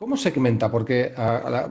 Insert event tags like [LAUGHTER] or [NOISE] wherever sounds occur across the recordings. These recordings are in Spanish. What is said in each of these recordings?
¿Cómo segmenta? Porque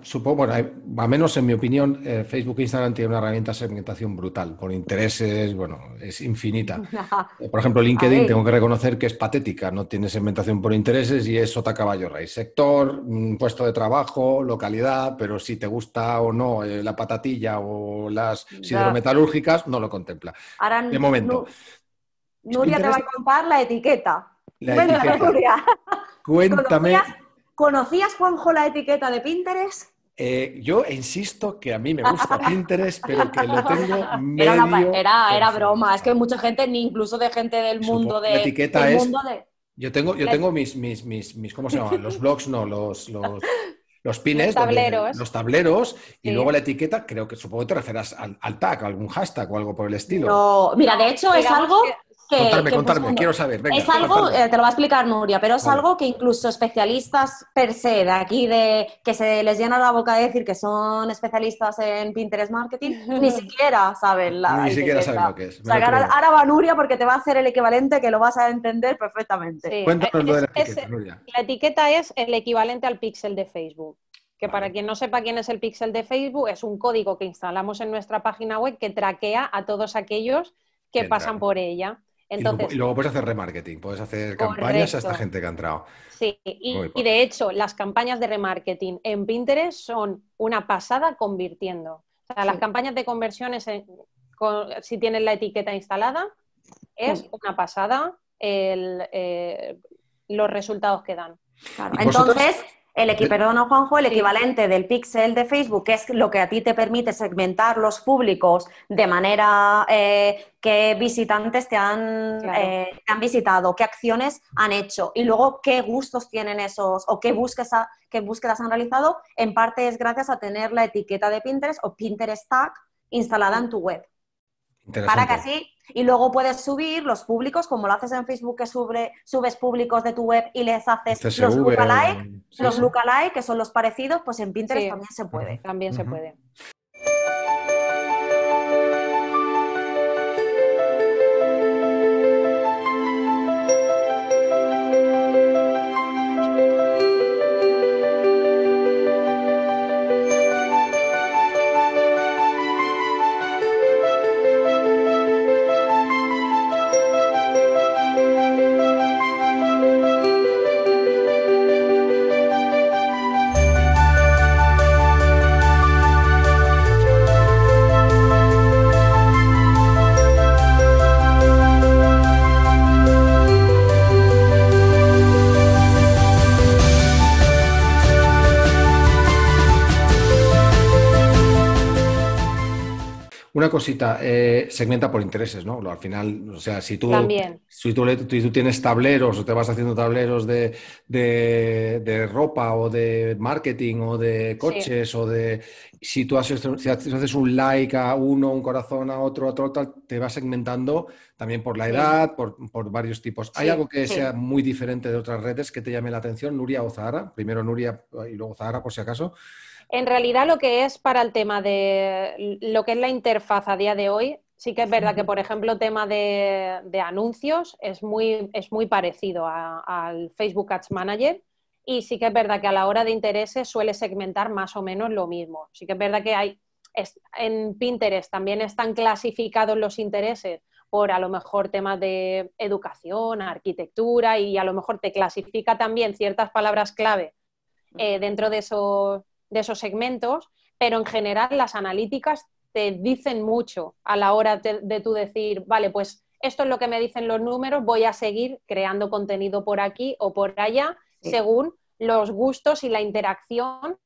supongo, bueno, a menos en mi opinión, eh, Facebook e Instagram tiene una herramienta de segmentación brutal, por intereses, bueno, es infinita. [LAUGHS] Eh, por ejemplo, LinkedIn tengo que reconocer que es patética, no tiene segmentación por intereses y es sota caballo rey. Sector, mm, puesto de trabajo, localidad, pero si te gusta o no eh, la patatilla o las hidrometalúrgicas, no lo contempla. Ahora, de momento. Nuria te va a contar la etiqueta. [LAUGHS] Cuéntame. ¿Conocías, Juanjo, la etiqueta de Pinterest? Eh, yo insisto que a mí me gusta [LAUGHS] Pinterest, pero que lo tengo [LAUGHS] medio... Era, era, broma, es que mucha gente, ni incluso de gente del mundo de... etiqueta es... Yo tengo, yo tengo mis, mis, mis, ¿cómo se llaman? Los blogs, no, los, los, pines, los tableros, los tableros y luego la etiqueta, creo que supongo que te referas al, tag, algún hashtag o algo por el estilo. No, mira, de hecho es algo contarme, contarme, quiero saber. es algo, eh, te lo va a explicar Nuria, pero es algo que incluso especialistas per se de aquí, de que se les llena la boca de decir que son especialistas en Pinterest Marketing, ni [LAUGHS] siquiera saben la. Ni siquiera saben lo que es. ahora, va Nuria porque te va a hacer el equivalente que lo vas a entender perfectamente. la etiqueta, es, el equivalente al pixel de Facebook. Que para quien no sepa quién es el pixel de Facebook, es un código que instalamos en nuestra página web que traquea a todos aquellos que pasan por ella y, luego, puedes hacer remarketing, puedes hacer campañas a esta gente que ha entrado. Sí, y, de hecho, las campañas de remarketing en Pinterest son una pasada convirtiendo. O sea, las campañas de conversiones, si tienes la etiqueta instalada, es una pasada eh, los resultados que dan. Entonces, el equi Juanjo, el equivalente del pixel de Facebook, que es lo que a ti te permite segmentar los públicos de manera eh, que visitantes te han, eh, han, visitado, qué acciones han hecho y luego qué gustos tienen esos o qué búsquedas, qué búsquedas han realizado, en parte es gracias a tener la etiqueta de Pinterest o Pinterest Tag instalada en tu web. Para que así y luego puedes subir los públicos, como lo haces en Facebook, que sube, subes públicos de tu web y les haces los lookalike, eh, los lookalike, que son los parecidos, pues en Pinterest también se puede. También se puede. cosita, eh, segmenta por intereses, ¿no? Al final, o sea, si tú, si tú, tienes tableros o te vas haciendo tableros de, de, ropa o de marketing o de coches o de... Si tú haces, haces un like a uno, un corazón a otro, a otro, tal, te vas segmentando también por la edad, por, varios tipos. ¿Hay algo que sea muy diferente de otras redes que te llame la atención? Nuria o Zahara, primero Nuria y luego Zahara por si acaso. En realidad lo que es para el tema de lo que es la interfaz a día de hoy, sí que es verdad que, por ejemplo, tema de, anuncios es muy, es muy parecido al Facebook Ads Manager. Y sí que es verdad que a la hora de intereses suele segmentar más o menos lo mismo. Sí que es verdad que hay en Pinterest también están clasificados los intereses por a lo mejor temas de educación, arquitectura y a lo mejor te clasifica también ciertas palabras clave eh, dentro de esos de esos segmentos, pero en general las analíticas te dicen mucho a la hora de, tú decir, vale, pues esto es lo que me dicen los números, voy a seguir creando contenido por aquí o por allá, según los gustos y la interacción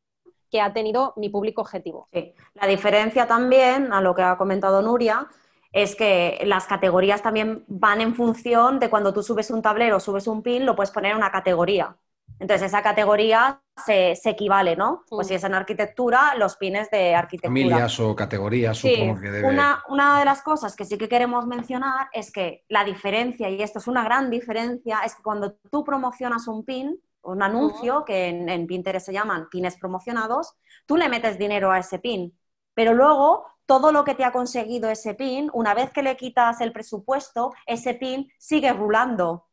que ha tenido mi público objetivo. La diferencia también a lo que ha comentado Nuria es que las categorías también van en función de cuando tú subes un tablero, o subes un pin, lo puedes poner en una categoría. Entonces esa categoría se, equivale, ¿no? Pues si mm. es en arquitectura, los pines de arquitectura. Familias o categorías, supongo Una, de las cosas que sí que queremos mencionar es que la diferencia, y esto es una gran diferencia, es que cuando tú promocionas un pin, un anuncio, mm. que en, Pinterest se llaman pines promocionados, tú le metes dinero a ese pin, pero luego todo lo que te ha conseguido ese pin, una vez que le quitas el presupuesto, ese pin sigue rulando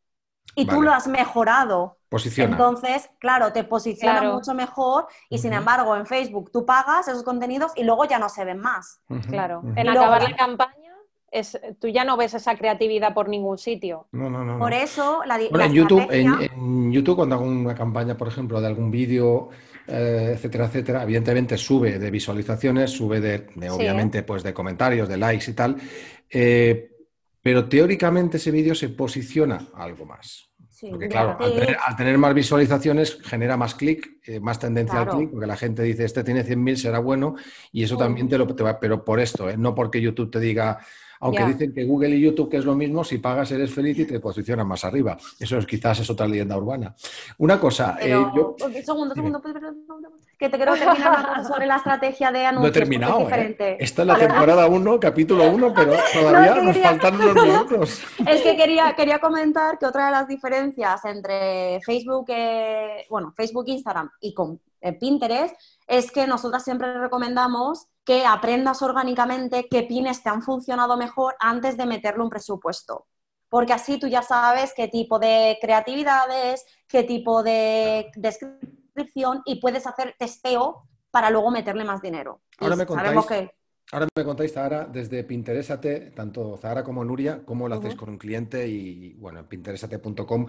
y tú lo has mejorado. Entonces, claro, te posiciona mucho mejor y sin embargo en Facebook tú pagas esos contenidos y luego ya no se ven más. Claro, en acabar la campaña es, tú ya no ves esa creatividad por ningún sitio. No, no, no. Por eso la, bueno, en, YouTube, en, YouTube, cuando hago una campaña, por ejemplo, de algún vídeo, eh, etcétera, etcétera, evidentemente sube de visualizaciones, sube de, obviamente, pues de comentarios, de likes y tal. Eh, pero teóricamente ese vídeo se posiciona algo más porque claro, al tener, más visualizaciones genera más clic, eh, más tendencia al clic, porque la gente dice, este tiene 100.000, será bueno, y eso también te lo te va, pero por esto, ¿eh? no porque YouTube te diga, aunque dicen que Google y YouTube, que es lo mismo, si pagas eres feliz y te posicionan más arriba. Eso es, quizás es otra leyenda urbana. Una cosa. Eh, yo... Segundo, segundo, que te quiero terminar sobre la estrategia de anuncios. No he terminado. ¿eh? Es la temporada 1, capítulo 1, [LAUGHS] pero todavía nos faltan unos [LAUGHS] minutos. Es que quería, quería comentar que otra de las diferencias entre Facebook, eh, bueno, Facebook, Instagram y con Pinterest es que nosotras siempre recomendamos que aprendas orgánicamente qué pines te han funcionado mejor antes de meterle un presupuesto. Porque así tú ya sabes qué tipo de creatividades, qué tipo de descripción y puedes hacer testeo para luego meterle más dinero. Ahora me contáis, ahora Zahara, desde Pinterésate, tanto Zahara como Nuria, cómo lo hacéis con un cliente y bueno, en pinterésate.com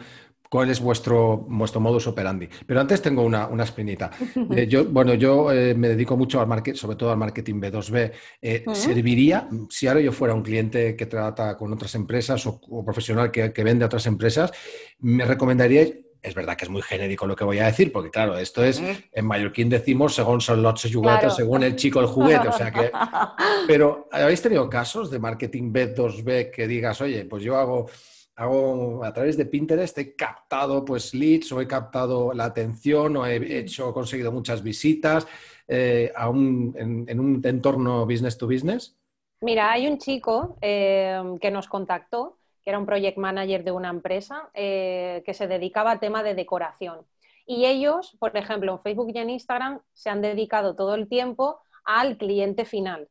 cuál es vuestro, vuestro modus operandi. Pero antes tengo una, una espinita. [LAUGHS] Eh, yo, bueno, yo eh, me dedico mucho al marketing, sobre todo al marketing B2B. Eh, mm. ¿Serviría, si ahora yo fuera un cliente que trata con otras empresas o, profesional que, vende a otras empresas, me recomendaría... Es verdad que es muy genérico lo que voy a decir, porque claro, esto es, mm. en mallorquín decimos, según son los juguetes, según el chico el juguete, o sea que... [LAUGHS] Pero, ¿habéis tenido casos de marketing B2B que digas, oye, pues yo hago a través de Pinterest he captado pues leads o he captado la atención o he hecho, conseguido muchas visitas eh, en, un entorno business to business? Mira, hay un chico em, que nos contactó, que era un project manager de una empresa eh, que se dedicaba al tema de decoración. Y ellos, por ejemplo, en Facebook y en Instagram se han dedicado todo el tiempo al cliente final.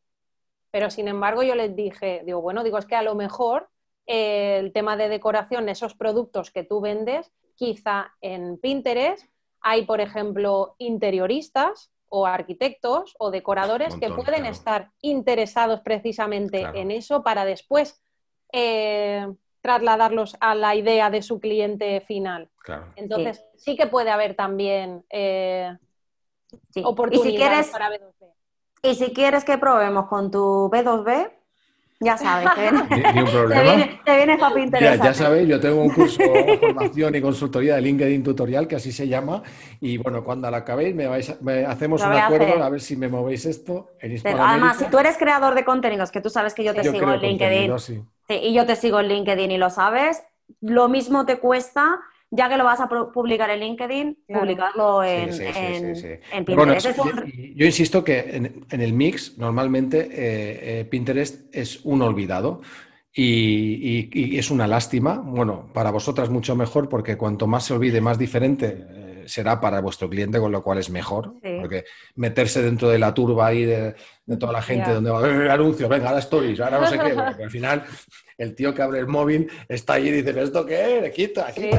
Pero sin embargo, yo les dije, digo, bueno, digo, es que a lo mejor el tema de decoración, esos productos que tú vendes, quizá en Pinterest hay, por ejemplo, interioristas o arquitectos o decoradores que pueden estar interesados precisamente en eso para después eh, trasladarlos a la idea de su cliente final. Entonces, sí. que puede haber también eh, oportunidades para B2B. Y si quieres que probemos con tu B2B, ya sabes, Ni un [LAUGHS] problema. Te viene, Ya, sabes, yo tengo un curso de formación y consultoría de LinkedIn Tutorial, que así se llama, y bueno, cuando la acabéis, me hacemos un acuerdo, a, ver si me movéis esto Pero, Además, si tú eres creador de contenidos, que tú sabes que yo te sigo en LinkedIn, y yo te sigo en LinkedIn y lo sabes, lo mismo te cuesta ya que lo vas a publicar en LinkedIn, publicarlo en, Pinterest. yo, insisto que en, el mix normalmente eh, eh, Pinterest es un olvidado. Y, es una lástima, bueno, para vosotras mucho mejor porque cuanto más se olvide, más diferente eh, será para vuestro cliente, con lo cual es mejor, porque meterse dentro de la turba ahí de, toda la gente donde va a el anuncios, venga, ahora stories, ahora no sé qué, al final el tío que abre el móvil está allí y dice, ¿esto qué? quita. sí,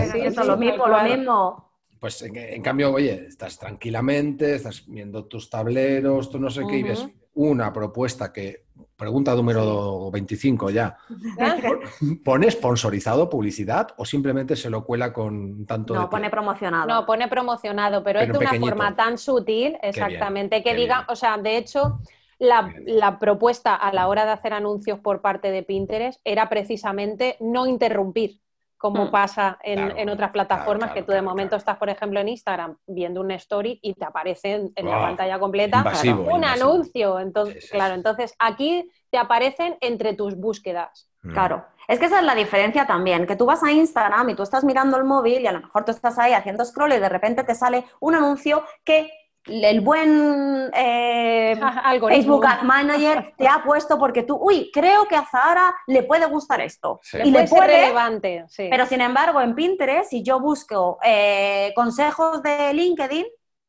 lo mismo, Pues en, cambio, oye, estás tranquilamente, estás viendo tus tableros, tú no sé qué, y ves una propuesta que, pregunta número 25 ya, ¿pone sponsorizado publicidad o simplemente se lo cuela con tanto... No, pone promocionado. No, pone promocionado, pero, es de una forma tan sutil, exactamente, que diga, o sea, de hecho, la, propuesta a la hora de hacer anuncios por parte de Pinterest era precisamente no interrumpir, como hmm. pasa en, otras plataformas, que tú de momento estás, por ejemplo, en Instagram viendo un story y te aparece en, la oh, pantalla completa un anuncio. Entonces, claro, entonces aquí te aparecen entre tus búsquedas. Hmm. Claro. Es que esa es la diferencia también, que tú vas a Instagram y tú estás mirando el móvil y a lo mejor tú estás ahí haciendo scroll y de repente te sale un anuncio que el buen eh, [LAUGHS] Facebook Ad Manager [LAUGHS] te ha puesto porque tú, uy, creo que a Zahara le puede gustar esto. Y le puede, relevante. Pero sin embargo, en Pinterest, si yo busco eh, consejos de LinkedIn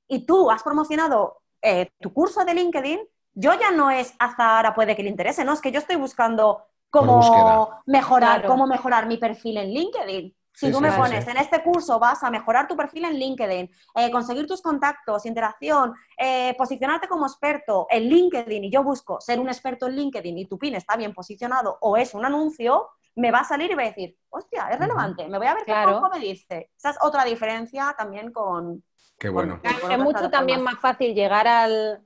y tú has promocionado eh, tu curso de LinkedIn, yo ya no es a Zahara puede que le interese, no, es que yo estoy buscando cómo mejorar, cómo mejorar mi perfil en LinkedIn. Si tú me pones, en este curso vas a mejorar tu perfil en LinkedIn, eh, conseguir tus contactos, interacción, eh, posicionarte como experto en LinkedIn y yo busco ser un experto en LinkedIn y tu pin está bien posicionado o es un anuncio, me va a salir y va a decir, hostia, es relevante, me voy a ver claro. qué me dice. Esa es otra diferencia también con... Qué bueno. es mucho también más fácil llegar al,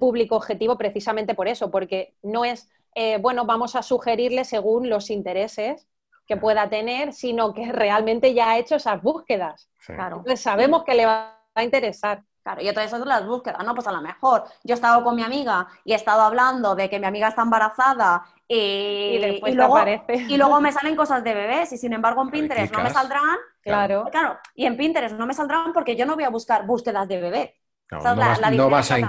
público objetivo precisamente por eso, porque no es... Eh, bueno, vamos a sugerirle según los intereses, que pueda tener, sino que realmente ya ha hecho esas búsquedas. Claro. Entonces sabemos que le va a interesar. Claro, y entonces son las búsquedas, no, pues a lo mejor yo he estado con mi amiga y he estado hablando de que mi amiga está embarazada eh, y, luego, me salen cosas de bebés y sin embargo en Pinterest no me saldrán. Claro. Pues claro, y en Pinterest no me saldrán porque yo no voy a buscar búsquedas de bebé. No, vas,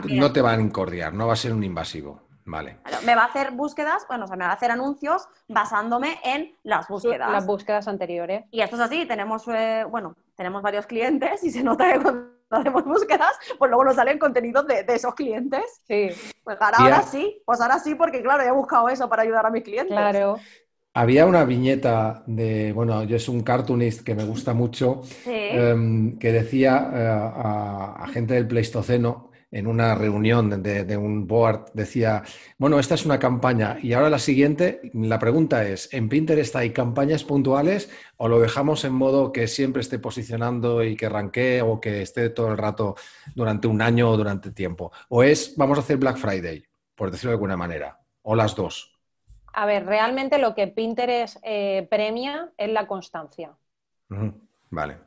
no te van a incordiar, no va a ser un invasivo. Vale. Me va a hacer búsquedas, bueno, o sea, me va a hacer anuncios basándome en las búsquedas. Las búsquedas anteriores. Y esto es así, tenemos, eh, bueno, tenemos varios clientes y se nota que cuando [LAUGHS] hacemos búsquedas, pues luego nos salen contenidos de, esos clientes. Sí. Pues ahora, sí, pues ahora sí, porque claro, he buscado eso para ayudar a mis clientes. Claro. Había una viñeta de, bueno, yo es un cartoonist que me gusta mucho, em, que decía eh, a, gente del Pleistoceno en una reunión de, un board decía, bueno, esta es una campaña y ahora la siguiente, la pregunta es, ¿en Pinterest hay campañas puntuales o lo dejamos en modo que siempre esté posicionando y que ranquee o que esté todo el rato durante un año o durante tiempo? ¿O es, vamos a hacer Black Friday, por decirlo de alguna manera, o las dos? A ver, realmente lo que Pinterest eh, premia es la constancia. Vale.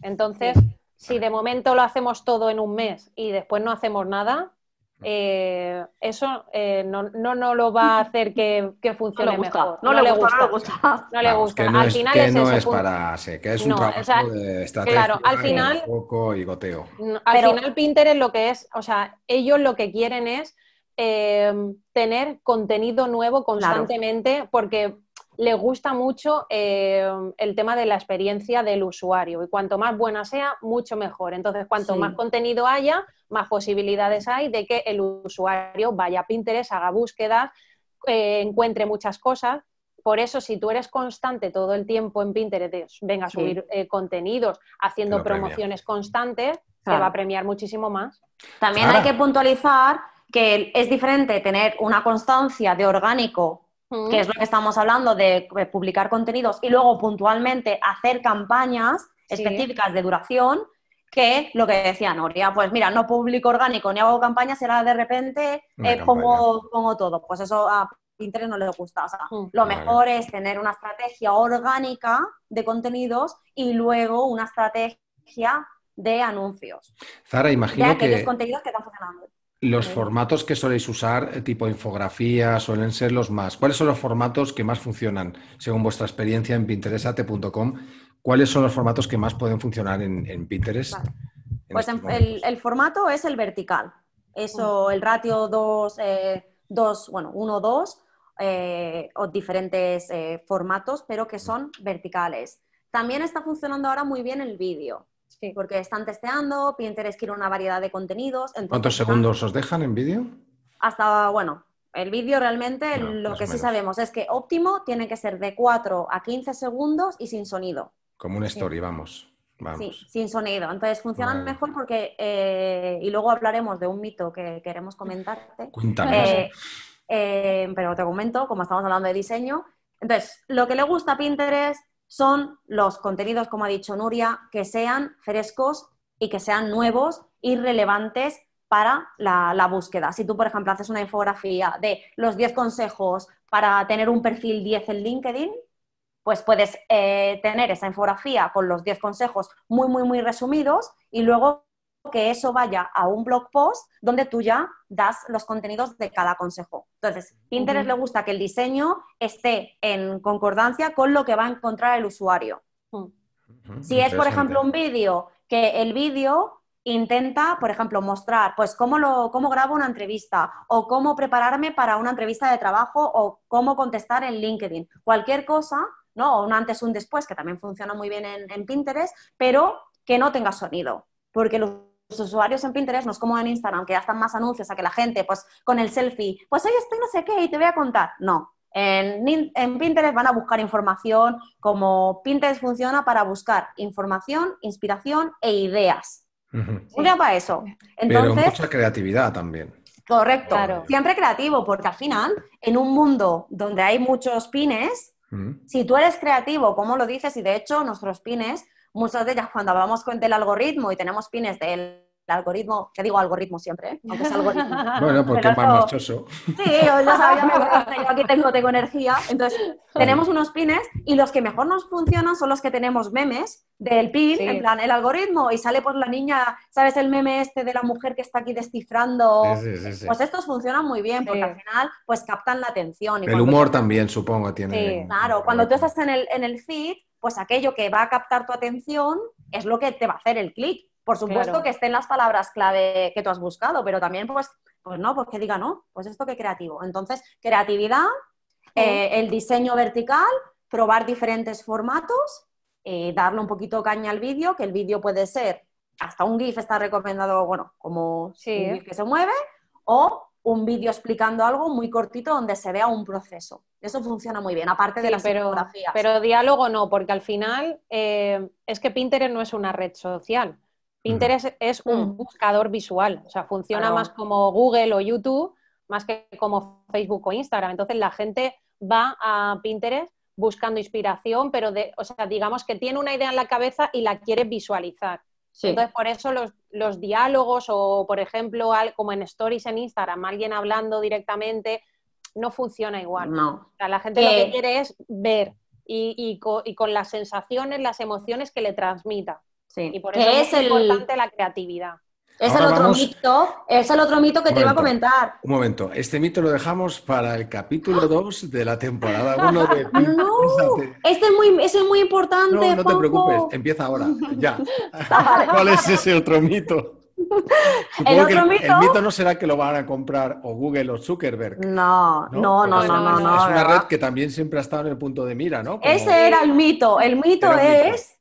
Entonces, si de momento lo hacemos todo en un mes y después no hacemos nada, eh, eso eh, no, no, no, lo va a hacer que, que funcione no mejor. No, le, gusta, no le gusta. No le gusta. al final es, que no es para que es un trabajo de estrategia, claro, al final, poco y goteo. Al final, final Pinterest lo que es, o sea, ellos lo que quieren es eh, tener contenido nuevo constantemente porque le gusta mucho eh, el tema de la experiencia del usuario y cuanto más buena sea, mucho mejor. Entonces, cuanto más contenido haya, más posibilidades hay de que el usuario vaya a Pinterest, haga búsquedas, eh, encuentre muchas cosas. Por eso, si tú eres constante todo el tiempo en Pinterest, venga a subir eh, contenidos, haciendo promociones constantes, te va a premiar muchísimo más. También hay que puntualizar que es diferente tener una constancia de orgánico que es lo que estamos hablando de eh, publicar contenidos y luego puntualmente hacer campañas específicas de duración, que lo que decía Noria, pues mira, no publico orgánico ni hago campañas, será de repente como eh, pongo, todo. Pues eso a Pinterest no le gusta. O sea, lo mejor es tener una estrategia orgánica de contenidos y luego una estrategia de anuncios. Zara, imagino aquellos contenidos que están funcionando. Los formatos que soléis usar, eh, tipo infografía, suelen ser los más. ¿Cuáles son los formatos que más funcionan, según vuestra experiencia en pinterestate.com? ¿Cuáles son los formatos que más pueden funcionar en, Pinterest? pues este el, formato es el vertical. Eso, mm. el ratio 2, eh, bueno, 1, 2, eh, o diferentes formatos, pero que mm. son verticales. También está funcionando ahora muy bien el vídeo. Sí. Porque están testeando, Pinterest quiere una variedad de contenidos. ¿Cuántos segundos os dejan en vídeo? Hasta, bueno, el vídeo realmente lo que sí sabemos es que óptimo tiene que ser de 4 a 15 segundos y sin sonido. Como un story, vamos. Sí, sin sonido. Entonces funcionan mejor porque, eh, y luego hablaremos de un mito que queremos comentarte. Cuéntanos. Eh, eh, pero te comento, como estamos hablando de diseño. Entonces, lo que le gusta a Pinterest son los contenidos, como ha dicho Nuria, que sean frescos y que sean nuevos y relevantes para la, búsqueda. Si tú, por ejemplo, haces una infografía de los 10 consejos para tener un perfil 10 en LinkedIn, pues puedes eh, tener esa infografía con los 10 consejos muy, muy, muy resumidos y luego que eso vaya a un blog post donde tú ya das los contenidos de cada consejo. Entonces, Pinterest le gusta que el diseño esté en concordancia con lo que va a encontrar el usuario. Si es, por ejemplo, un vídeo, que el vídeo intenta, por ejemplo, mostrar pues cómo, lo, cómo grabo una entrevista o cómo prepararme para una entrevista de trabajo o cómo contestar en LinkedIn. Cualquier cosa, ¿no? un antes, un después, que también funciona muy bien en, en Pinterest, pero que no tenga sonido, porque el los usuarios en Pinterest nos es como en Instagram, que ya están más anuncios a que la gente, pues con el selfie, pues hoy estoy no sé qué y te voy a contar. No. En, Pinterest van a buscar información, como Pinterest funciona para buscar información, inspiración e ideas. Mira para eso. Entonces, Pero mucha creatividad también. Correcto. Siempre creativo, porque al final, en un mundo donde hay muchos pines, si tú eres creativo, como lo dices, y de hecho nuestros pines muchas de ellas cuando hablamos con, del algoritmo y tenemos pines del algoritmo, que digo algoritmo siempre, ¿eh? aunque es algoritmo. [LAUGHS] Bueno, porque es más Sí, yo ya sabía, [LAUGHS] aquí tengo, tengo energía. Entonces, tenemos unos pines y los que mejor nos funcionan son los que tenemos memes del pin, en plan, el algoritmo, y sale por pues, la niña, ¿sabes el meme este de la mujer que está aquí descifrando? pues estos funcionan muy bien, porque al final pues captan la atención. el humor también, supongo, tiene. Sí, claro, cuando tú estás en el, en el feed, pues aquello que va a captar tu atención es lo que te va a hacer el clic. Por supuesto que estén las palabras clave que tú has buscado, pero también pues, pues no, porque pues diga no, pues esto que creativo. Entonces, creatividad, eh, el diseño vertical, probar diferentes formatos, eh, darle un poquito caña al vídeo, que el vídeo puede ser, hasta un GIF está recomendado, bueno, como el que se mueve, o un vídeo explicando algo muy cortito donde se vea un proceso. Eso funciona muy bien, aparte de las pero, Pero diálogo no, porque al final eh, es que Pinterest no es una red social. Pinterest mm. es un mm. buscador visual, o sea, funciona más como Google o YouTube, más que como Facebook o Instagram. Entonces la gente va a Pinterest buscando inspiración, pero de, o sea, digamos que tiene una idea en la cabeza y la quiere visualizar. Entonces, por eso los, los diálogos o, por ejemplo, como en stories en Instagram, alguien hablando directamente, no funciona igual. No. la gente lo eh. que quiere es ver y, y, con las sensaciones, las emociones que le transmita. Sí. Y por eso es, importante la creatividad. Es el otro mito, es el otro mito que te iba a comentar. Un momento, este mito lo dejamos para el capítulo 2 ¡Ah! de la temporada 1 de [LAUGHS] No, este es muy, ese es muy importante. No, no te preocupes, empieza ahora, ya. [LAUGHS] [LAUGHS] ¿Cuál es ese otro mito? ¿El, otro mito? el mito no será que lo van a comprar o Google o Zuckerberg. No, no, no, no, no, Es una red que también siempre ha estado en el punto de mira, ¿no? Ese era el mito. El mito es